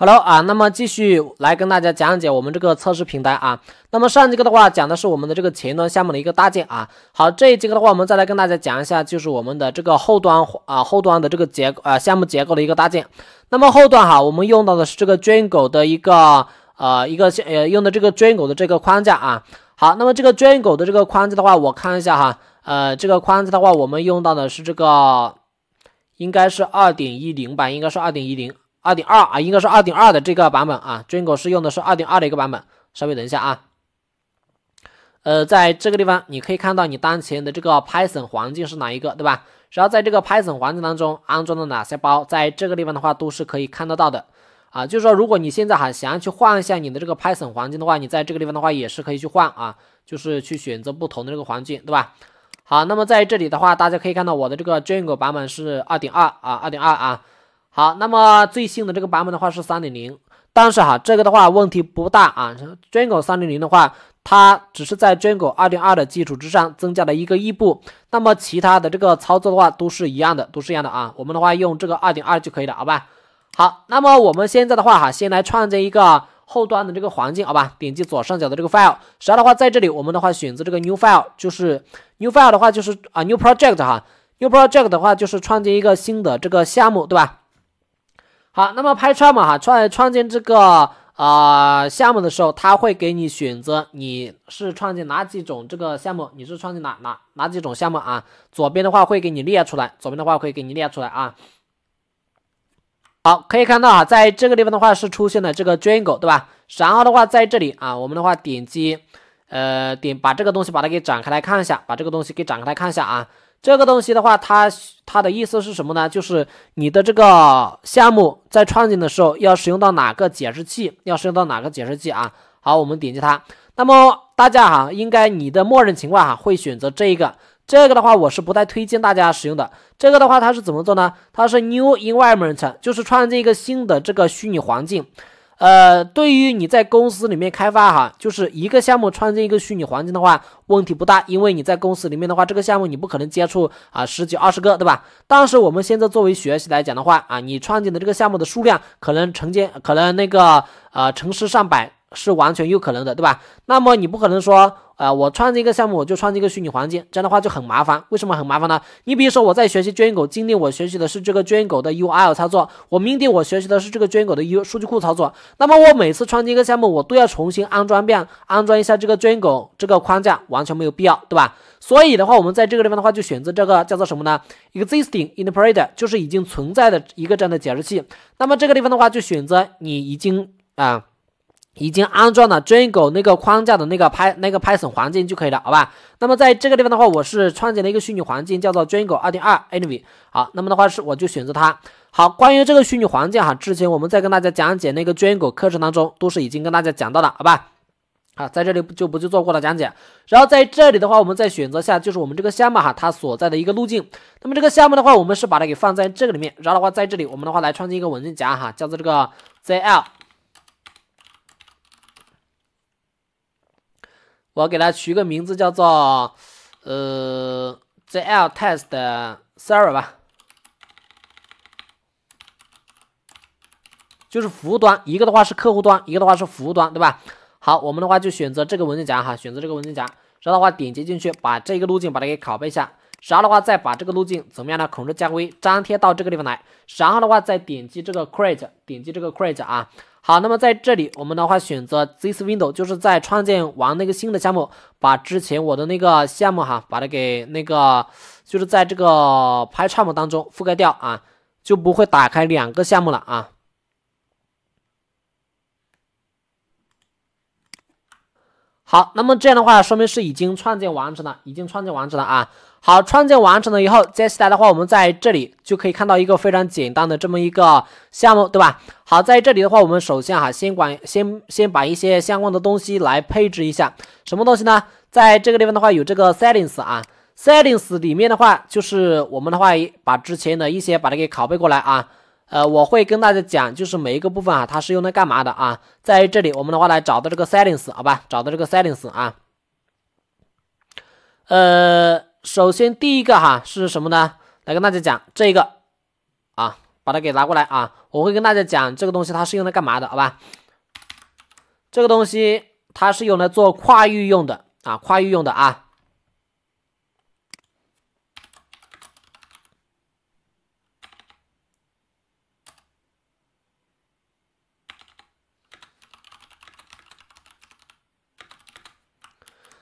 Hello 啊，那么继续来跟大家讲解我们这个测试平台啊。那么上节课的话讲的是我们的这个前端项目的一个搭建啊。好，这一节课的话，我们再来跟大家讲一下，就是我们的这个后端啊，后端的这个结啊项目结构的一个搭建。那么后端哈，我们用到的是这个 Django 的一个呃一个呃用的这个 Django 的这个框架啊。好，那么这个 Django 的这个框架的话，我看一下哈，呃，这个框架的话，我们用到的是这个应该是二点一零应该是二点一零。二点二啊，应该是二点二的这个版本啊 j u n g t e 是用的是二点二的一个版本，稍微等一下啊。呃，在这个地方你可以看到你当前的这个 Python 环境是哪一个，对吧？然后在这个 Python 环境当中安装的哪些包，在这个地方的话都是可以看得到的啊。就是说，如果你现在哈想要去换一下你的这个 Python 环境的话，你在这个地方的话也是可以去换啊，就是去选择不同的这个环境，对吧？好，那么在这里的话，大家可以看到我的这个 j u n g t e 版本是二点二啊，二点二啊。好，那么最新的这个版本的话是三点零，但是哈，这个的话问题不大啊。Django 三点零的话，它只是在 Django 二点二的基础之上增加了一个异步，那么其他的这个操作的话都是一样的，都是一样的啊。我们的话用这个二点二就可以了，好吧？好，那么我们现在的话哈，先来创建一个后端的这个环境，好吧？点击左上角的这个 File，实际上的话在这里，我们的话选择这个 New File，就是 New File 的话就是啊 New Project 哈，New Project 的话就是创建一个新的这个项目，对吧？好，那么拍串嘛哈，创创建这个啊项目的时候，他会给你选择你是创建哪几种这个项目，你是创建哪哪哪几种项目啊？左边的话会给你列出来，左边的话会给你列出来啊。好，可以看到啊，在这个地方的话是出现了这个 Django 对吧？然后的话在这里啊，我们的话点击呃点把这个东西把它给展开来看一下，把这个东西给展开来看一下啊。这个东西的话，它它的意思是什么呢？就是你的这个项目在创建的时候要使用到哪个解释器，要使用到哪个解释器啊？好，我们点击它。那么大家哈，应该你的默认情况哈，会选择这一个。这个的话，我是不太推荐大家使用的。这个的话，它是怎么做呢？它是 new environment，就是创建一个新的这个虚拟环境。呃，对于你在公司里面开发哈，就是一个项目创建一个虚拟环境的话，问题不大，因为你在公司里面的话，这个项目你不可能接触啊十几二十个，对吧？但是我们现在作为学习来讲的话啊，你创建的这个项目的数量可能成千，可能那个呃成十上百。是完全有可能的，对吧？那么你不可能说，呃，我创建一个项目，我就创建一个虚拟环境，这样的话就很麻烦。为什么很麻烦呢？你比如说，我在学习 Django，今天我学习的是这个 Django 的 UI 操作，我明天我学习的是这个 Django 的 U 数据库操作。那么我每次创建一个项目，我都要重新安装遍安装一下这个 Django 这个框架，完全没有必要，对吧？所以的话，我们在这个地方的话，就选择这个叫做什么呢？Existing Interpreter，就是已经存在的一个这样的解释器。那么这个地方的话，就选择你已经啊。已经安装了 Django 那个框架的那个拍那个 Python 环境就可以了，好吧？那么在这个地方的话，我是创建了一个虚拟环境，叫做 Django 二点二 env。好，那么的话是我就选择它。好，关于这个虚拟环境哈，之前我们在跟大家讲解那个 Django 课程当中，都是已经跟大家讲到了，好吧？好，在这里就不去做过多讲解。然后在这里的话，我们再选择下就是我们这个项目哈，它所在的一个路径。那么这个项目的话，我们是把它给放在这个里面。然后的话，在这里我们的话来创建一个文件夹哈，叫做这个 ZL。我给它取个名字，叫做呃，zltest server 吧，就是服务端。一个的话是客户端，一个的话是服务端，对吧？好，我们的话就选择这个文件夹哈，选择这个文件夹，然后的话点击进去，把这个路径把它给拷贝一下。然后的话，再把这个路径怎么样呢？控制加灰，粘贴到这个地方来。然后的话，再点击这个 Create，点击这个 Create 啊。好，那么在这里，我们的话选择 This Window，就是在创建完那个新的项目，把之前我的那个项目哈，把它给那个，就是在这个 Python 当中覆盖掉啊，就不会打开两个项目了啊。好，那么这样的话，说明是已经创建完成了，已经创建完成了啊。好，创建完成了以后，接下来的话，我们在这里就可以看到一个非常简单的这么一个项目，对吧？好，在这里的话，我们首先哈，先管先先把一些相关的东西来配置一下，什么东西呢？在这个地方的话，有这个 settings 啊，settings 里面的话，就是我们的话把之前的一些把它给拷贝过来啊。呃，我会跟大家讲，就是每一个部分啊，它是用来干嘛的啊？在这里，我们的话来找到这个 settings，好吧？找到这个 settings 啊。呃，首先第一个哈是什么呢？来跟大家讲这个啊，把它给拿过来啊。我会跟大家讲这个东西它是用来干嘛的，好吧？这个东西它是用来做跨域用的啊，跨域用的啊。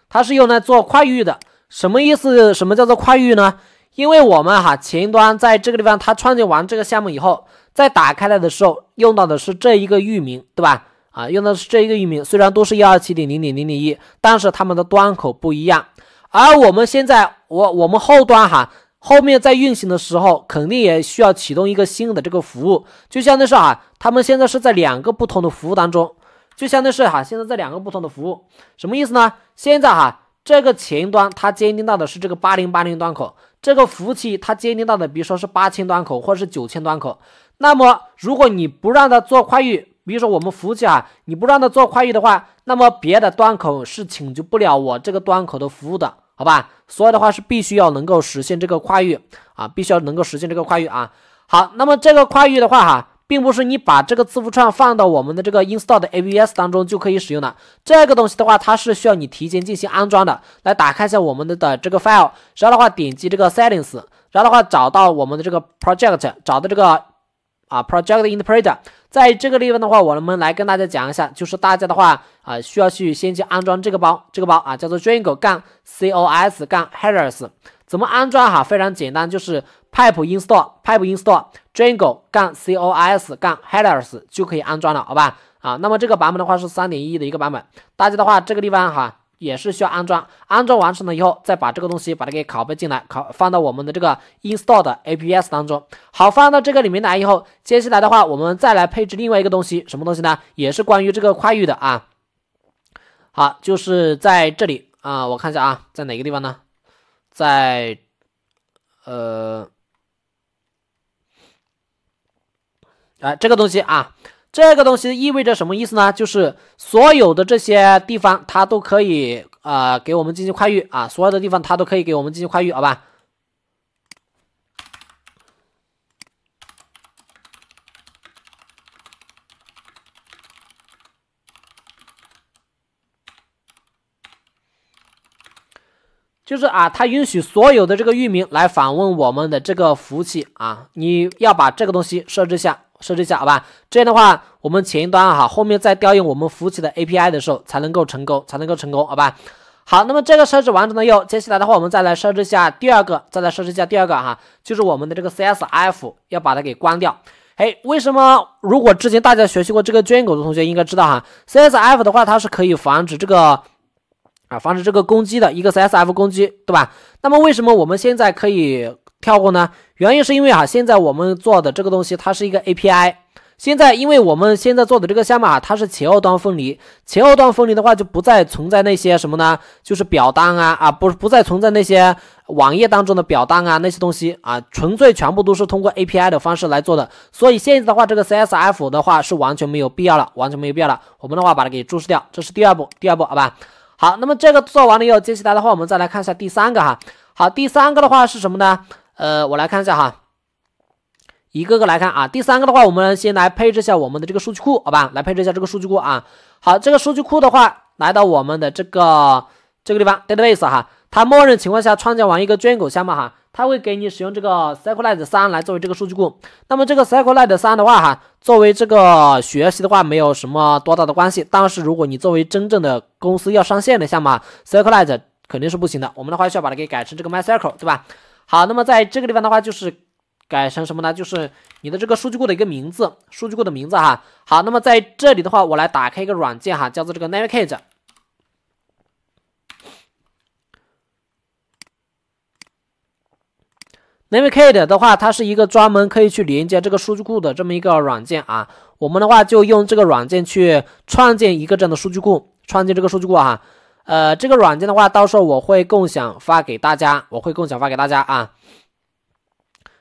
它是用来做快域的，什么意思？什么叫做快域呢？因为我们哈前端在这个地方，它创建完这个项目以后，在打开来的时候，用到的是这一个域名，对吧？啊，用的是这一个域名，虽然都是幺二七点零点零点一，但是他们的端口不一样。而我们现在，我我们后端哈后面在运行的时候，肯定也需要启动一个新的这个服务，就相当于是啊，他们现在是在两个不同的服务当中。就相当是哈，现在这两个不同的服务，什么意思呢？现在哈，这个前端它监听到的是这个八零八零端口，这个服务器它监听到的，比如说是八千端口或者是九千端口。那么如果你不让它做跨域，比如说我们服务器啊，你不让它做跨域的话，那么别的端口是请求不了我这个端口的服务的，好吧？所以的话是必须要能够实现这个跨域啊，必须要能够实现这个跨域啊。好，那么这个跨域的话哈。并不是你把这个字符串放到我们的这个 install 的 abs 当中就可以使用的。这个东西的话，它是需要你提前进行安装的。来打开一下我们的的这个 file，然后的话点击这个 settings，然后的话找到我们的这个 project，找到这个啊 project interpreter，在这个地方的话，我们来跟大家讲一下，就是大家的话啊需要去先去安装这个包，这个包啊叫做 django 杠 cos 杠 headers。怎么安装哈？非常简单，就是 pip e install pip e install。Jango 杠 c o s 杠 Headers 就可以安装了，好吧？啊，那么这个版本的话是三点一的一个版本，大家的话这个地方哈也是需要安装，安装完成了以后再把这个东西把它给拷贝进来，拷放到我们的这个 install 的 apps 当中。好，放到这个里面来以后，接下来的话我们再来配置另外一个东西，什么东西呢？也是关于这个跨域的啊。好，就是在这里啊，我看一下啊，在哪个地方呢？在，呃。啊，这个东西啊，这个东西意味着什么意思呢？就是所有的这些地方，它都可以啊，给我们进行跨域啊，所有的地方它都可以给我们进行跨域，好吧？就是啊，它允许所有的这个域名来访问我们的这个服务器啊，你要把这个东西设置下。设置一下，好吧，这样的话，我们前端哈后面再调用我们服务器的 API 的时候才能够成功，才能够成功，好吧。好，那么这个设置完成了以后，接下来的话我们再来设置一下第二个，再来设置一下第二个哈，就是我们的这个 c s f 要把它给关掉。哎，为什么？如果之前大家学习过这个 d j 的同学应该知道哈 c s f 的话它是可以防止这个啊防止这个攻击的一个 c s f 攻击，对吧？那么为什么我们现在可以？跳过呢？原因是因为哈，现在我们做的这个东西，它是一个 API。现在因为我们现在做的这个项目啊，它是前后端分离，前后端分离的话，就不再存在那些什么呢？就是表单啊啊，不不再存在那些网页当中的表单啊那些东西啊，纯粹全部都是通过 API 的方式来做的。所以现在的话，这个 c s f 的话是完全没有必要了，完全没有必要了。我们的话把它给注释掉，这是第二步，第二步，好吧？好，那么这个做完了以后，接下来的话，我们再来看一下第三个哈。好，第三个的话是什么呢？呃，我来看一下哈，一个个来看啊。第三个的话，我们先来配置一下我们的这个数据库，好吧？来配置一下这个数据库啊。好，这个数据库的话，来到我们的这个这个地方，database 哈。它默认情况下创建完一个捐口项目哈，它会给你使用这个 circleize 三来作为这个数据库。那么这个 circleize 三的话哈，作为这个学习的话没有什么多大的关系。但是如果你作为真正的公司要上线的项目，circleize 肯定是不行的。我们的话需要把它给改成这个 my c q c l e 对吧？好，那么在这个地方的话，就是改成什么呢？就是你的这个数据库的一个名字，数据库的名字哈。好，那么在这里的话，我来打开一个软件哈，叫做这个 n a v i g a t e n a v i g a t e 的话，它是一个专门可以去连接这个数据库的这么一个软件啊。我们的话就用这个软件去创建一个这样的数据库，创建这个数据库哈。呃，这个软件的话，到时候我会共享发给大家，我会共享发给大家啊。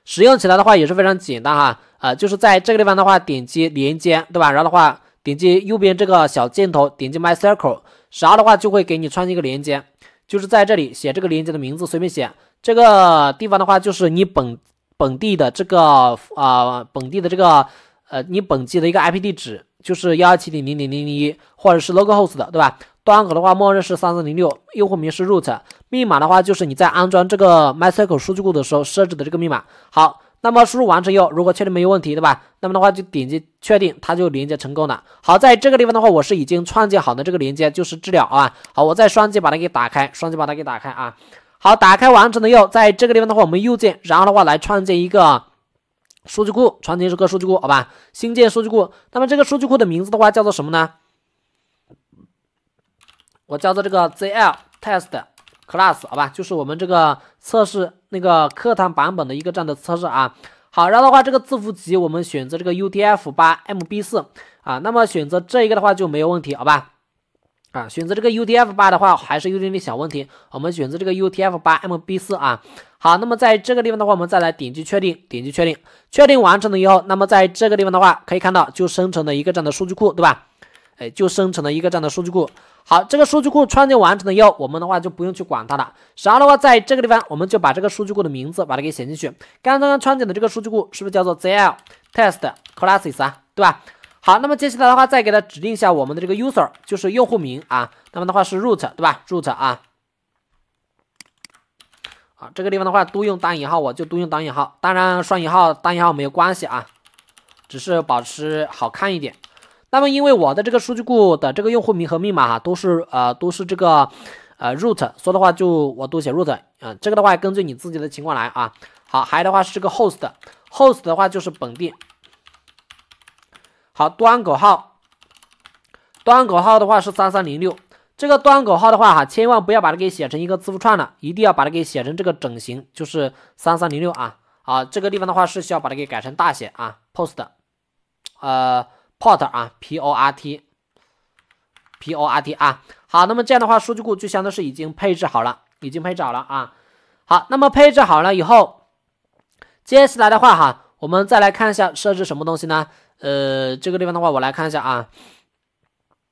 使用起来的话也是非常简单哈，呃，就是在这个地方的话，点击连接，对吧？然后的话，点击右边这个小箭头，点击 My Circle，后的话就会给你创建一个连接，就是在这里写这个连接的名字，随便写。这个地方的话，就是你本本地的这个啊，本地的这个呃，你本地的一个 IP 地址，就是幺二七点零零零零一，或者是 localhost 的，对吧？端口的话，默认是三四零六，用户名是 root，密码的话就是你在安装这个 MySQL 数据库的时候设置的这个密码。好，那么输入完成以后，如果确定没有问题，对吧？那么的话就点击确定，它就连接成功了。好，在这个地方的话，我是已经创建好的这个连接，就是治疗，啊。好，我再双击把它给打开，双击把它给打开啊。好，打开完成的后，在这个地方的话，我们右键，然后的话来创建一个数据库，创建一个数据库，好吧？新建数据库，那么这个数据库的名字的话叫做什么呢？我叫做这个 ZL Test Class 好吧，就是我们这个测试那个课堂版本的一个这样的测试啊。好，然后的话，这个字符集我们选择这个 UTF8MB4 啊，那么选择这一个的话就没有问题好吧？啊，选择这个 UTF8 的话还是有点点小问题，我们选择这个 UTF8MB4 啊。好，那么在这个地方的话，我们再来点击确定，点击确定，确定完成了以后，那么在这个地方的话，可以看到就生成了一个这样的数据库，对吧？哎，就生成了一个这样的数据库。好，这个数据库创建完成了以后，我们的话就不用去管它了。然后的话，在这个地方，我们就把这个数据库的名字把它给写进去。刚刚创建的这个数据库是不是叫做 ZL_test_classes 啊，对吧？好，那么接下来的话，再给它指定一下我们的这个 user，就是用户名啊。那么的话是 root，对吧？root 啊。好，这个地方的话都用单引号，我就都用单引号。当然双引号、单引号没有关系啊，只是保持好看一点。那么，因为我的这个数据库的这个用户名和密码哈，都是呃都是这个呃 root，说的话就我都写 root 啊，这个的话根据你自己的情况来啊。好，还的话是这个 host，host 的话就是本地。好，端口号，端口号的话是三三零六，这个端口号的话哈，千万不要把它给写成一个字符串了，一定要把它给写成这个整形，就是三三零六啊。啊，这个地方的话是需要把它给改成大写啊，post，呃。port 啊，p o r t，p o r t 啊，好，那么这样的话，数据库就相当是已经配置好了，已经配置好了啊。好，那么配置好了以后，接下来的话哈，我们再来看一下设置什么东西呢？呃，这个地方的话，我来看一下啊。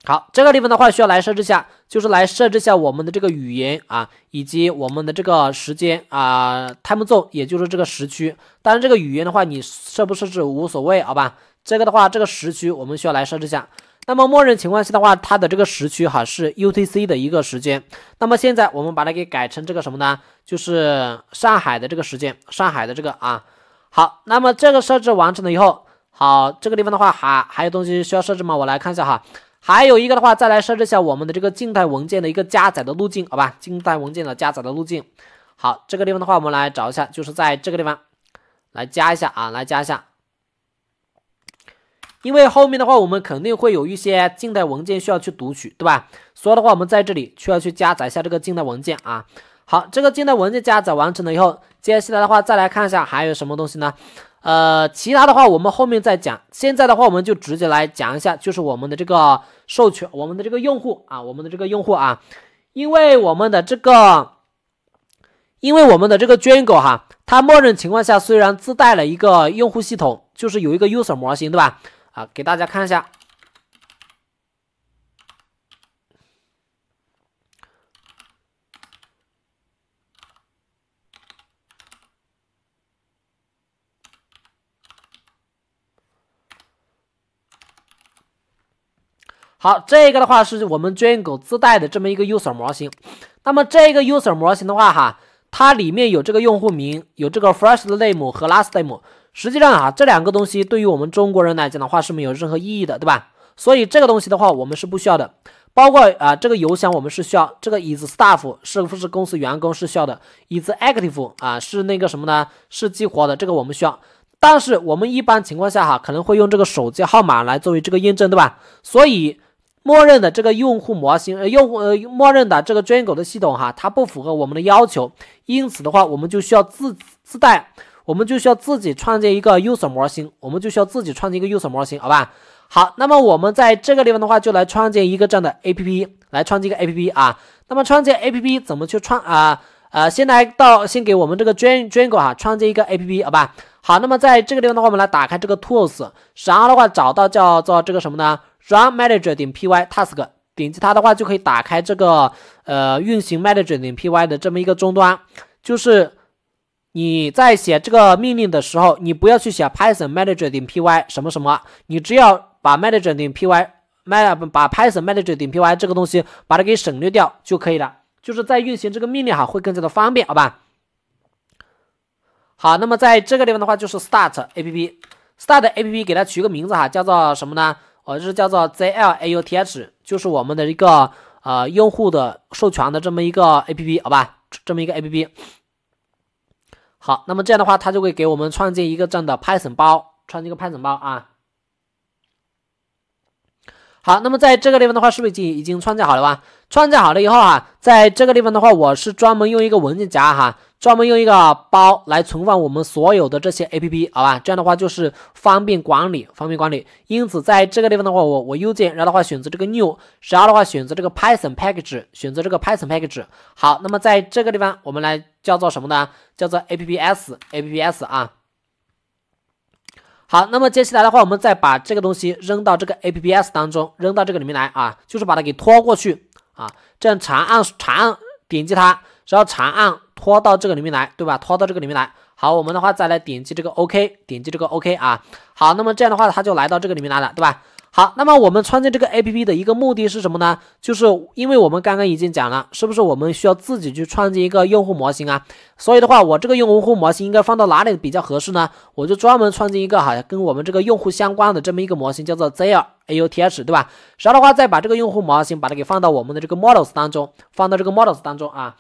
好，这个地方的话需要来设置下，就是来设置下我们的这个语言啊，以及我们的这个时间啊，time zone，也就是这个时区。当然，这个语言的话你设不设置无所谓，好吧？这个的话，这个时区我们需要来设置下。那么默认情况下的话，它的这个时区哈是 UTC 的一个时间。那么现在我们把它给改成这个什么呢？就是上海的这个时间，上海的这个啊。好，那么这个设置完成了以后，好，这个地方的话还还有东西需要设置吗？我来看一下哈。还有一个的话，再来设置一下我们的这个静态文件的一个加载的路径，好吧？静态文件的加载的路径。好，这个地方的话，我们来找一下，就是在这个地方来加一下啊，来加一下。因为后面的话，我们肯定会有一些静态文件需要去读取，对吧？所以的话，我们在这里需要去加载一下这个静态文件啊。好，这个静态文件加载完成了以后，接下来的话再来看一下还有什么东西呢？呃，其他的话我们后面再讲。现在的话，我们就直接来讲一下，就是我们的这个授权，我们的这个用户啊，我们的这个用户啊，因为我们的这个，因为我们的这个 Django 哈，它默认情况下虽然自带了一个用户系统，就是有一个 User 模型，对吧？好，给大家看一下。好，这个的话是我们 Django 自带的这么一个 User 模型。那么这个 User 模型的话，哈，它里面有这个用户名，有这个 first name 和 last name。实际上啊，这两个东西对于我们中国人来讲的话是没有任何意义的，对吧？所以这个东西的话，我们是不需要的。包括啊，这个邮箱我们是需要，这个 is staff 是不是公司员工是需要的？i s active 啊，是那个什么呢？是激活的，这个我们需要。但是我们一般情况下哈，可能会用这个手机号码来作为这个验证，对吧？所以默认的这个用户模型，呃，用户呃，默认的这个 Django 的系统哈，它不符合我们的要求，因此的话，我们就需要自自带。我们就需要自己创建一个 user 模型，我们就需要自己创建一个 user 模型，好吧？好，那么我们在这个地方的话，就来创建一个这样的 APP，来创建一个 APP 啊。那么创建 APP 怎么去创啊？呃，先来到，先给我们这个 Jango 啊，创建一个 APP，好吧？好，那么在这个地方的话，我们来打开这个 Tools，然后的话找到叫做这个什么呢？Run Manager 点 Py Task，点击它的话就可以打开这个呃运行 Manager 点 Py 的这么一个终端，就是。你在写这个命令的时候，你不要去写 python manager.py 点什么什么，你只要把 manager.py，点把 python manager.py 点这个东西把它给省略掉就可以了。就是在运行这个命令哈，会更加的方便，好吧？好，那么在这个地方的话，就是 start app，start app 给它取个名字哈，叫做什么呢？呃，就是叫做 zlauth，就是我们的一个呃用户的授权的这么一个 app，好吧？这么一个 app。好，那么这样的话，它就会给我们创建一个这样的 Python 包，创建一个 Python 包啊。好，那么在这个地方的话，是不是已经已经创建好了吧？创建好了以后啊，在这个地方的话，我是专门用一个文件夹哈。专门用一个包来存放我们所有的这些 APP，好吧？这样的话就是方便管理，方便管理。因此，在这个地方的话，我我右键，然后的话选择这个 New，然后的话选择这个 Python Package，选择这个 Python Package。好，那么在这个地方，我们来叫做什么呢？叫做 APPs，APPs 啊。好，那么接下来的话，我们再把这个东西扔到这个 APPs 当中，扔到这个里面来啊，就是把它给拖过去啊。这样长按，长按点击它，然后长按。拖到这个里面来，对吧？拖到这个里面来。好，我们的话再来点击这个 OK，点击这个 OK 啊。好，那么这样的话，它就来到这个里面来了，对吧？好，那么我们创建这个 APP 的一个目的是什么呢？就是因为我们刚刚已经讲了，是不是我们需要自己去创建一个用户模型啊？所以的话，我这个用户模型应该放到哪里比较合适呢？我就专门创建一个好像跟我们这个用户相关的这么一个模型，叫做 ZAUTH，r 对吧？然后的话，再把这个用户模型把它给放到我们的这个 models 当中，放到这个 models 当中啊。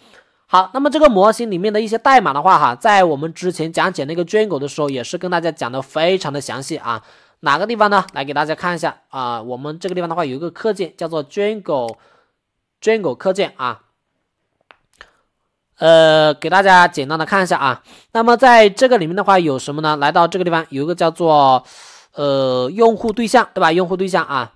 好，那么这个模型里面的一些代码的话，哈，在我们之前讲解那个 Django 的时候，也是跟大家讲的非常的详细啊。哪个地方呢？来给大家看一下啊。我们这个地方的话，有一个课件叫做 Django Django 课件啊。呃，给大家简单的看一下啊。那么在这个里面的话，有什么呢？来到这个地方，有一个叫做呃用户对象，对吧？用户对象啊。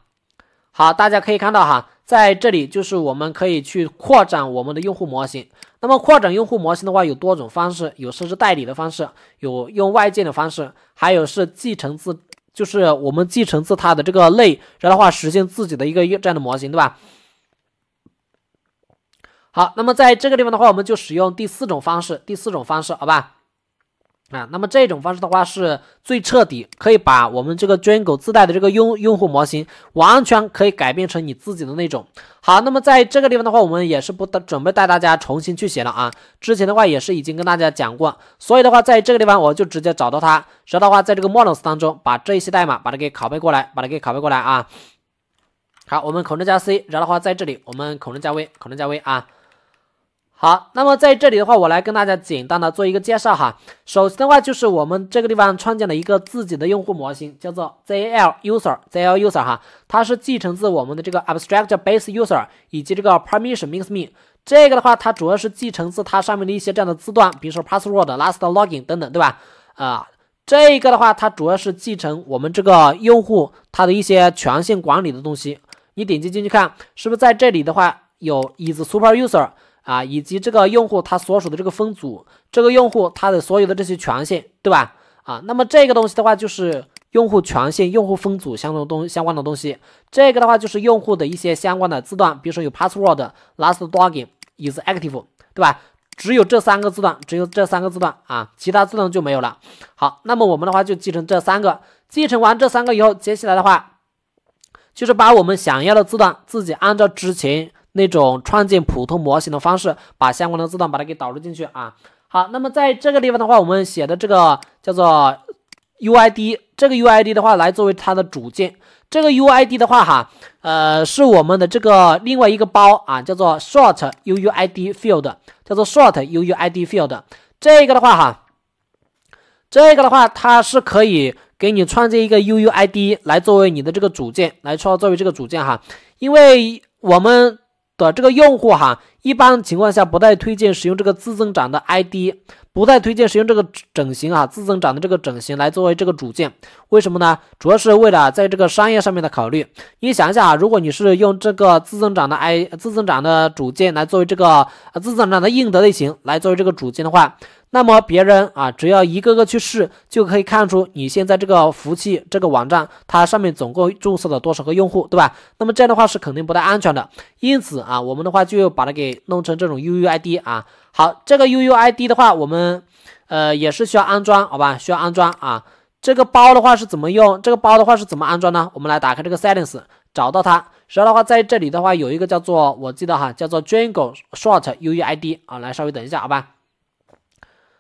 好，大家可以看到哈。在这里，就是我们可以去扩展我们的用户模型。那么，扩展用户模型的话，有多种方式，有设置代理的方式，有用外界的方式，还有是继承自，就是我们继承自它的这个类，然后的话实现自己的一个这样的模型，对吧？好，那么在这个地方的话，我们就使用第四种方式，第四种方式，好吧？啊，那么这种方式的话是最彻底，可以把我们这个 Django 自带的这个用用户模型，完全可以改变成你自己的那种。好，那么在这个地方的话，我们也是不准备带大家重新去写了啊。之前的话也是已经跟大家讲过，所以的话在这个地方我就直接找到它，然后的话在这个 models 当中把这一些代码把它给拷贝过来，把它给拷贝过来啊。好，我们 Ctrl 加 c，然后的话在这里我们 Ctrl 加 v，c r l 加 v 啊。好，那么在这里的话，我来跟大家简单的做一个介绍哈。首先的话，就是我们这个地方创建了一个自己的用户模型，叫做 ZL User，ZL User 哈，它是继承自我们的这个 Abstract Base User 以及这个 Permission m a n s Me。这个的话，它主要是继承自它上面的一些这样的字段，比如说 Password、Last Login 等等，对吧？啊，这个的话，它主要是继承我们这个用户它的一些权限管理的东西。你点击进去看，是不是在这里的话有 Is Super User？啊，以及这个用户他所属的这个分组，这个用户他的所有的这些权限，对吧？啊，那么这个东西的话，就是用户权限、用户分组相关东相关的东西。这个的话，就是用户的一些相关的字段，比如说有 password、last login is active，对吧？只有这三个字段，只有这三个字段啊，其他字段就没有了。好，那么我们的话就继承这三个，继承完这三个以后，接下来的话就是把我们想要的字段自己按照之前。那种创建普通模型的方式，把相关的字段把它给导入进去啊。好，那么在这个地方的话，我们写的这个叫做 U I D，这个 U I D 的话来作为它的主件。这个 U I D 的话哈，呃，是我们的这个另外一个包啊，叫做 Short U U I D Field，叫做 Short U U I D Field。这个的话哈，这个的话它是可以给你创建一个 U U I D 来作为你的这个组件，来创作为这个组件哈，因为我们。的这个用户哈，一般情况下不太推荐使用这个自增长的 ID。不再推荐使用这个整形啊，自增长的这个整形来作为这个主件，为什么呢？主要是为了在这个商业上面的考虑。你想一下啊，如果你是用这个自增长的 i 自增长的主件来作为这个自增长的硬的类型来作为这个主件的话，那么别人啊，只要一个个去试，就可以看出你现在这个服务器这个网站它上面总共注册了多少个用户，对吧？那么这样的话是肯定不太安全的。因此啊，我们的话就把它给弄成这种 UUID 啊。好，这个 UUID 的话，我们呃也是需要安装，好吧？需要安装啊。这个包的话是怎么用？这个包的话是怎么安装呢？我们来打开这个 s t t e n g s 找到它。然后的话，在这里的话有一个叫做，我记得哈，叫做 Django short UUID 啊。来，稍微等一下，好吧？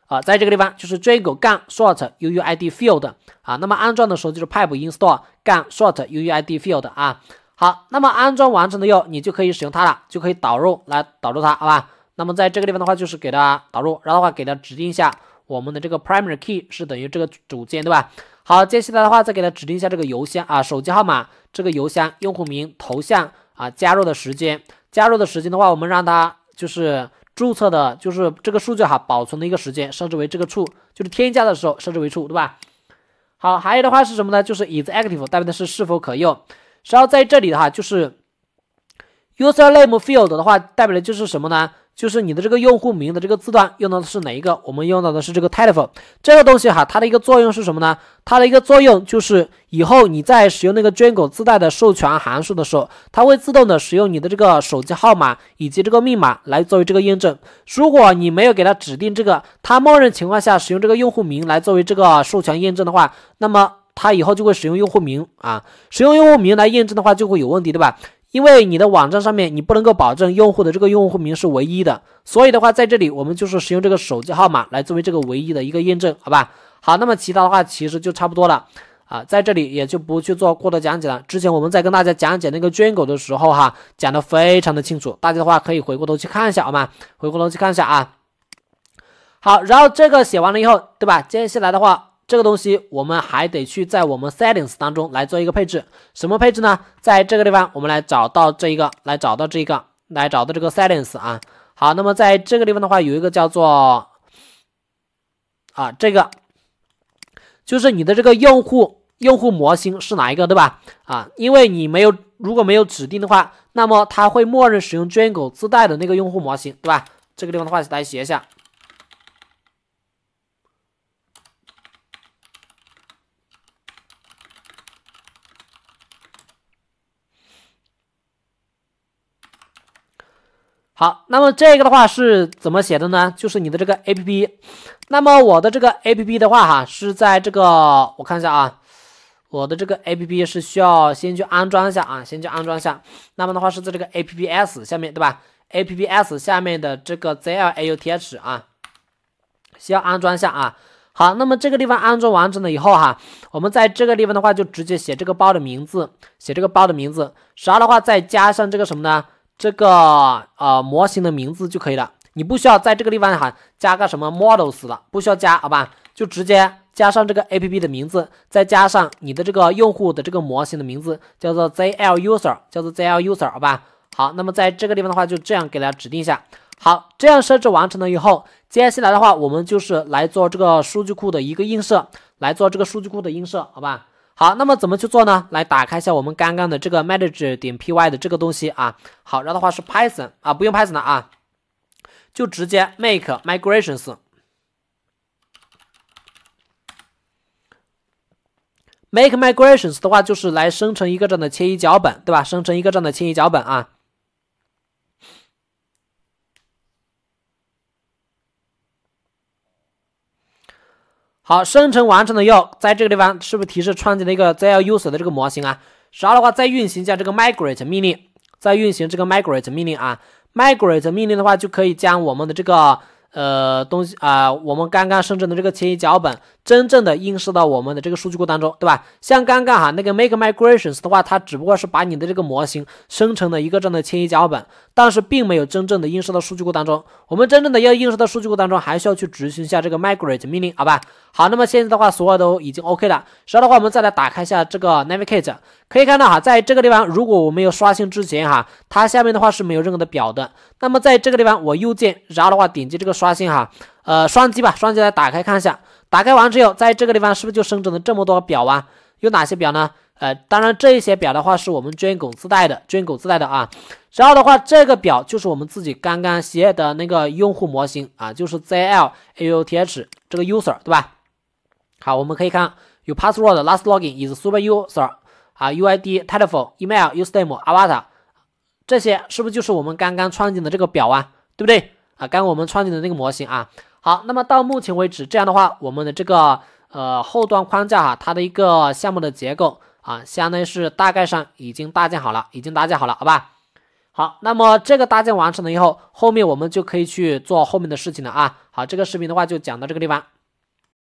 啊，在这个地方就是 Django 杠 short UUID field 啊。那么安装的时候就是 pip install 杠 short UUID field 啊。好，那么安装完成的以后，你就可以使用它了，就可以导入来导入它，好吧？那么在这个地方的话，就是给它导入，然后的话给它指定一下我们的这个 primary key 是等于这个主键，对吧？好，接下来的话再给它指定一下这个邮箱啊、手机号码、这个邮箱、用户名、头像啊、加入的时间。加入的时间的话，我们让它就是注册的，就是这个数据哈，保存的一个时间设置为这个处，就是添加的时候设置为处，对吧？好，还有的话是什么呢？就是 is active，代表的是是否可用。然后在这里的话，就是 User name field 的话，代表的就是什么呢？就是你的这个用户名的这个字段用到的是哪一个？我们用到的是这个 telephone 这个东西哈，它的一个作用是什么呢？它的一个作用就是以后你在使用那个 Django 自带的授权函数的时候，它会自动的使用你的这个手机号码以及这个密码来作为这个验证。如果你没有给它指定这个，它默认情况下使用这个用户名来作为这个授权验证的话，那么它以后就会使用用户名啊，使用用户名来验证的话就会有问题，对吧？因为你的网站上面，你不能够保证用户的这个用户名是唯一的，所以的话，在这里我们就是使用这个手机号码来作为这个唯一的一个验证，好吧？好，那么其他的话其实就差不多了啊，在这里也就不去做过多讲解了。之前我们在跟大家讲解那个捐狗的时候，哈，讲的非常的清楚，大家的话可以回过头去看一下，好吗？回过头去看一下啊。好，然后这个写完了以后，对吧？接下来的话。这个东西我们还得去在我们 settings 当中来做一个配置，什么配置呢？在这个地方我们来找到这一个，来找到这一个，来找到这个 settings 啊。好，那么在这个地方的话，有一个叫做啊，这个就是你的这个用户用户模型是哪一个，对吧？啊，因为你没有如果没有指定的话，那么它会默认使用 Django 自带的那个用户模型，对吧？这个地方的话，大家写一下。好，那么这个的话是怎么写的呢？就是你的这个 APP，那么我的这个 APP 的话，哈，是在这个我看一下啊，我的这个 APP 是需要先去安装一下啊，先去安装一下。那么的话是在这个 APPS 下面，对吧？APPS 下面的这个 ZLAUTH 啊，需要安装一下啊。好，那么这个地方安装完成了以后，哈，我们在这个地方的话就直接写这个包的名字，写这个包的名字，然后的话再加上这个什么呢？这个呃模型的名字就可以了，你不需要在这个地方哈加个什么 models 了，不需要加，好吧，就直接加上这个 app 的名字，再加上你的这个用户的这个模型的名字，叫做 zl user，叫做 zl user，好吧，好，那么在这个地方的话，就这样给大家指定一下，好，这样设置完成了以后，接下来的话，我们就是来做这个数据库的一个映射，来做这个数据库的映射，好吧。好，那么怎么去做呢？来打开一下我们刚刚的这个 manage r 点 py 的这个东西啊。好，然后的话是 Python 啊，不用 Python 的啊，就直接 make migrations。make migrations 的话就是来生成一个这样的迁移脚本，对吧？生成一个这样的迁移脚本啊。好，生成完成了以后，在这个地方是不是提示创建了一个 z l use 的这个模型啊？然后的话再运行一下这个 migrate 命令，再运行这个 migrate 命令啊，migrate 命令的话就可以将我们的这个。呃，东西啊，我们刚刚生成的这个迁移脚本，真正的映射到我们的这个数据库当中，对吧？像刚刚哈那个 make migrations 的话，它只不过是把你的这个模型生成了一个这样的迁移脚本，但是并没有真正的映射到数据库当中。我们真正的要映射到数据库当中，还需要去执行一下这个 migrate 命令，好吧？好，那么现在的话，所有都已经 OK 了。然后的话，我们再来打开一下这个 navigate。可以看到哈，在这个地方，如果我没有刷新之前哈，它下面的话是没有任何的表的。那么在这个地方，我右键，然后的话点击这个刷新哈，呃，双击吧，双击来打开看一下。打开完之后，在这个地方是不是就生成了这么多表啊？有哪些表呢？呃，当然这一些表的话是我们钻狗自带的，钻狗自带的啊。然后的话，这个表就是我们自己刚刚写的那个用户模型啊，就是 Z L a U T H 这个 user 对吧？好，我们可以看有 password last login is super user。啊，U I D、telephone、email、username、avatar，这些是不是就是我们刚刚创建的这个表啊？对不对？啊，刚我们创建的那个模型啊。好，那么到目前为止，这样的话，我们的这个呃后端框架哈，它的一个项目的结构啊，相当于是大概上已经搭建好了，已经搭建好了，好吧？好，那么这个搭建完成了以后，后面我们就可以去做后面的事情了啊。好，这个视频的话就讲到这个地方。